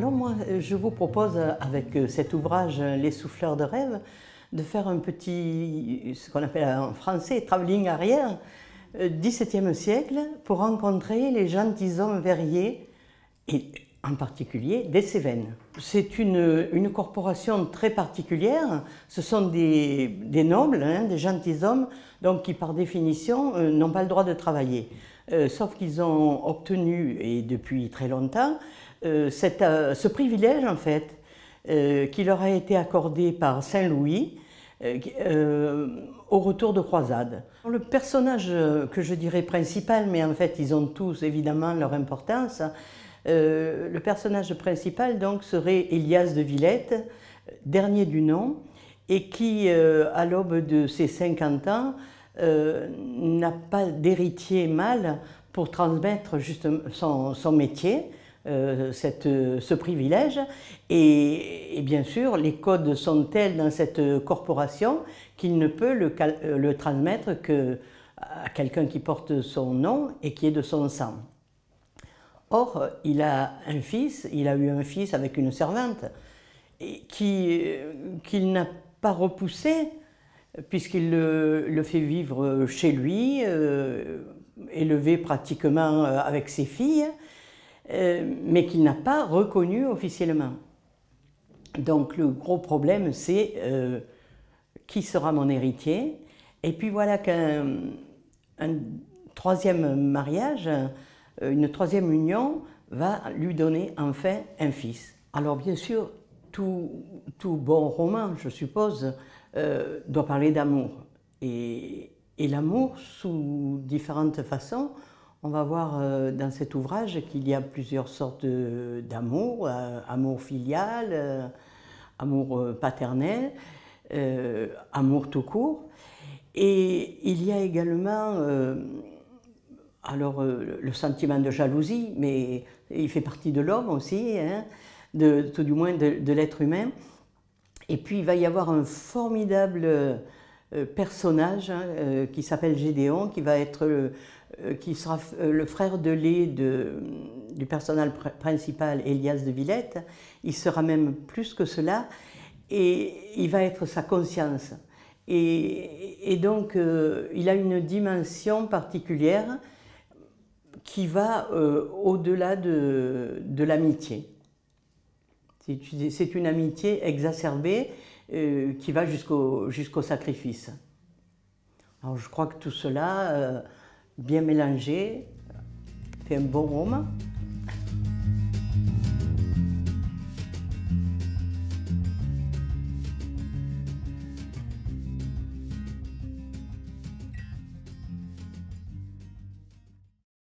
Alors moi, euh, je vous propose euh, avec euh, cet ouvrage Les souffleurs de rêve de faire un petit, ce qu'on appelle en français, travelling arrière, 17e siècle, pour rencontrer les gentilshommes verriers et en particulier des Cévennes. C'est une, une, corporation très particulière. Ce sont des, des nobles, hein, des gentilshommes, donc qui par définition euh, n'ont pas le droit de travailler. Euh, sauf qu'ils ont obtenu, et depuis très longtemps, euh, euh ce privilège en fait, qui leur a été accordé par Saint-Louis au retour de croisade. Le personnage que je dirais principal, mais en fait ils ont tous évidemment leur importance, hein, euh, le personnage principal donc serait Elias de Villette, dernier du nom, et qui, euh, à l'aube de ses 50 ans, euh, n'a pas d'héritier mâle pour transmettre justement son, métier, ce privilège. Et, bien sûr, les codes sont tels dans cette corporation qu'il ne peut le, le transmettre à quelqu'un qui porte son nom et qui est de son sang. Or, il a un fils, il a eu un fils avec une servante, euh, qu'il n'a pas repoussé, puisqu'il le, fait vivre chez lui, euh, élevé pratiquement euh, avec ses filles, mais qu'il n'a pas reconnu officiellement. Donc le gros problème, c'est qui sera mon héritier Et puis voilà qu'un troisième mariage euh, une troisième union va lui donner enfin un fils. Alors bien sûr, tout, bon roman, je suppose, euh, doit parler d'amour. Et, l'amour, sous différentes façons, on va voir euh, dans cet ouvrage qu'il y a plusieurs sortes d'amour, amour filial, amour paternel, amour tout court. Et il y a également alors euh, le sentiment de jalousie, mais il fait partie de l'homme aussi, hein, de, tout du moins de, l'être humain. Et puis il va y avoir un formidable euh, personnage hein, euh, qui s'appelle Gédéon, qui va être, qui sera le frère de lait du personnage principal, Elias de Villette. Il sera même plus que cela, et il va être sa conscience. et donc, il a une dimension particulière qui va euh, au-delà de, l'amitié. C'est une amitié exacerbée euh, qui va jusqu'au sacrifice. Alors je crois que tout cela, euh, bien mélangé, fait un bon roman.